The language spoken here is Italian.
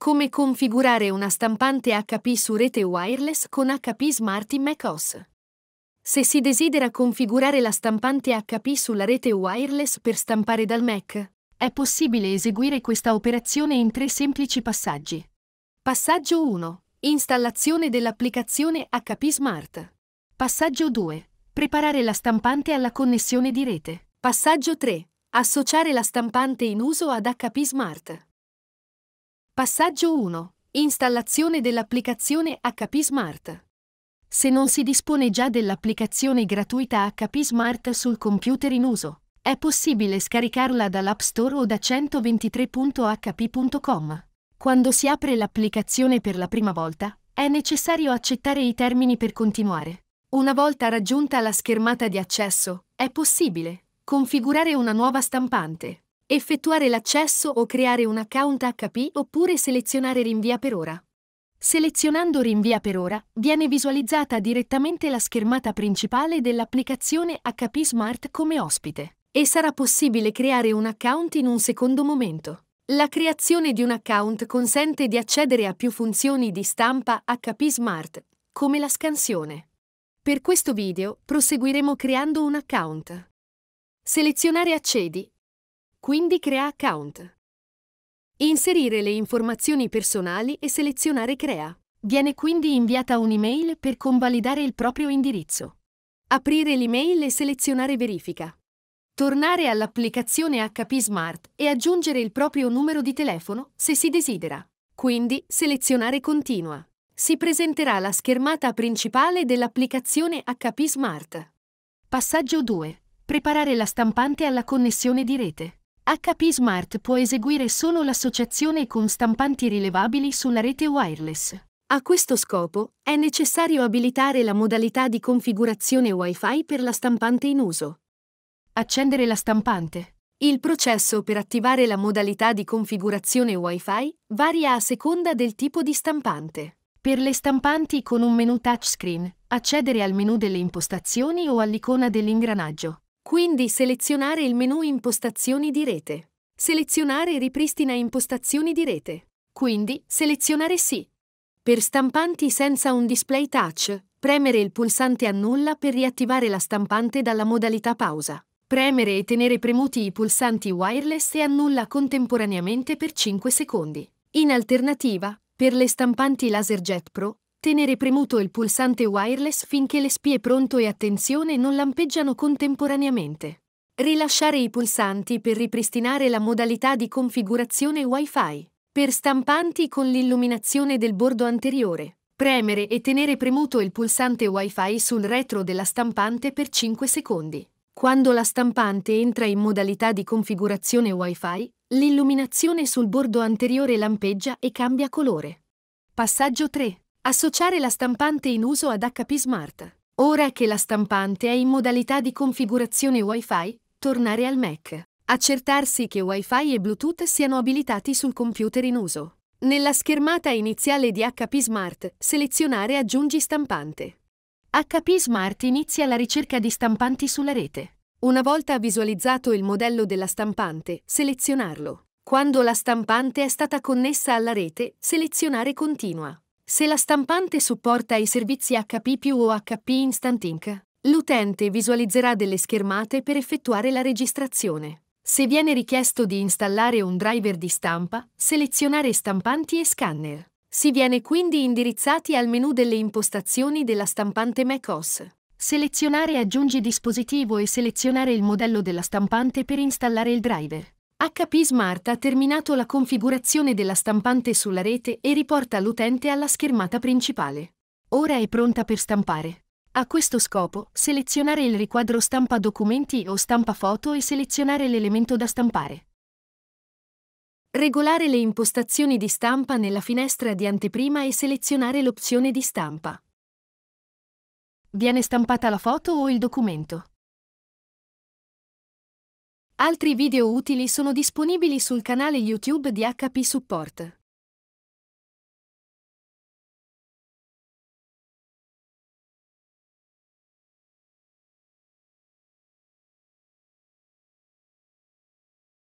Come configurare una stampante HP su rete wireless con HP Smart Smarty macOS. Se si desidera configurare la stampante HP sulla rete wireless per stampare dal Mac, è possibile eseguire questa operazione in tre semplici passaggi. Passaggio 1. Installazione dell'applicazione HP Smart. Passaggio 2. Preparare la stampante alla connessione di rete. Passaggio 3. Associare la stampante in uso ad HP Smart. Passaggio 1. Installazione dell'applicazione HP Smart. Se non si dispone già dell'applicazione gratuita HP Smart sul computer in uso, è possibile scaricarla dall'App Store o da 123.hp.com. Quando si apre l'applicazione per la prima volta, è necessario accettare i termini per continuare. Una volta raggiunta la schermata di accesso, è possibile configurare una nuova stampante, effettuare l'accesso o creare un account HP oppure selezionare Rinvia per ora. Selezionando Rinvia per ora viene visualizzata direttamente la schermata principale dell'applicazione HP Smart come ospite e sarà possibile creare un account in un secondo momento. La creazione di un account consente di accedere a più funzioni di stampa HP Smart, come la scansione. Per questo video proseguiremo creando un account. Selezionare Accedi quindi crea account. Inserire le informazioni personali e selezionare Crea. Viene quindi inviata un'email per convalidare il proprio indirizzo. Aprire l'email e selezionare Verifica. Tornare all'applicazione HP Smart e aggiungere il proprio numero di telefono se si desidera. Quindi selezionare Continua. Si presenterà la schermata principale dell'applicazione HP Smart. Passaggio 2. Preparare la stampante alla connessione di rete. HP Smart può eseguire solo l'associazione con stampanti rilevabili sulla rete wireless. A questo scopo è necessario abilitare la modalità di configurazione Wi-Fi per la stampante in uso. Accendere la stampante. Il processo per attivare la modalità di configurazione Wi-Fi varia a seconda del tipo di stampante. Per le stampanti con un menu touchscreen, accedere al menu delle impostazioni o all'icona dell'ingranaggio. Quindi selezionare il menu Impostazioni di rete. Selezionare Ripristina impostazioni di rete. Quindi selezionare Sì. Per stampanti senza un display touch, premere il pulsante Annulla per riattivare la stampante dalla modalità pausa. Premere e tenere premuti i pulsanti wireless e annulla contemporaneamente per 5 secondi. In alternativa, per le stampanti LaserJet Pro, tenere premuto il pulsante wireless finché le spie pronto e attenzione non lampeggiano contemporaneamente. Rilasciare i pulsanti per ripristinare la modalità di configurazione Wi-Fi. Per stampanti con l'illuminazione del bordo anteriore. Premere e tenere premuto il pulsante Wi-Fi sul retro della stampante per 5 secondi. Quando la stampante entra in modalità di configurazione Wi-Fi, l'illuminazione sul bordo anteriore lampeggia e cambia colore. Passaggio 3. Associare la stampante in uso ad HP Smart. Ora che la stampante è in modalità di configurazione Wi-Fi, tornare al Mac. Accertarsi che Wi-Fi e Bluetooth siano abilitati sul computer in uso. Nella schermata iniziale di HP Smart, selezionare Aggiungi stampante. HP Smart inizia la ricerca di stampanti sulla rete. Una volta visualizzato il modello della stampante, selezionarlo. Quando la stampante è stata connessa alla rete, selezionare Continua. Se la stampante supporta i servizi HP più o HP Instant Ink, l'utente visualizzerà delle schermate per effettuare la registrazione. Se viene richiesto di installare un driver di stampa, selezionare stampanti e scanner. Si viene quindi indirizzati al menu delle impostazioni della stampante macOS. Selezionare Aggiungi dispositivo e selezionare il modello della stampante per installare il driver. HP Smart ha terminato la configurazione della stampante sulla rete e riporta l'utente alla schermata principale. Ora è pronta per stampare. A questo scopo, selezionare il riquadro stampa documenti o stampa foto e selezionare l'elemento da stampare. Regolare le impostazioni di stampa nella finestra di anteprima e selezionare l'opzione di stampa. Viene stampata la foto o il documento. Altri video utili sono disponibili sul canale YouTube di HP Support.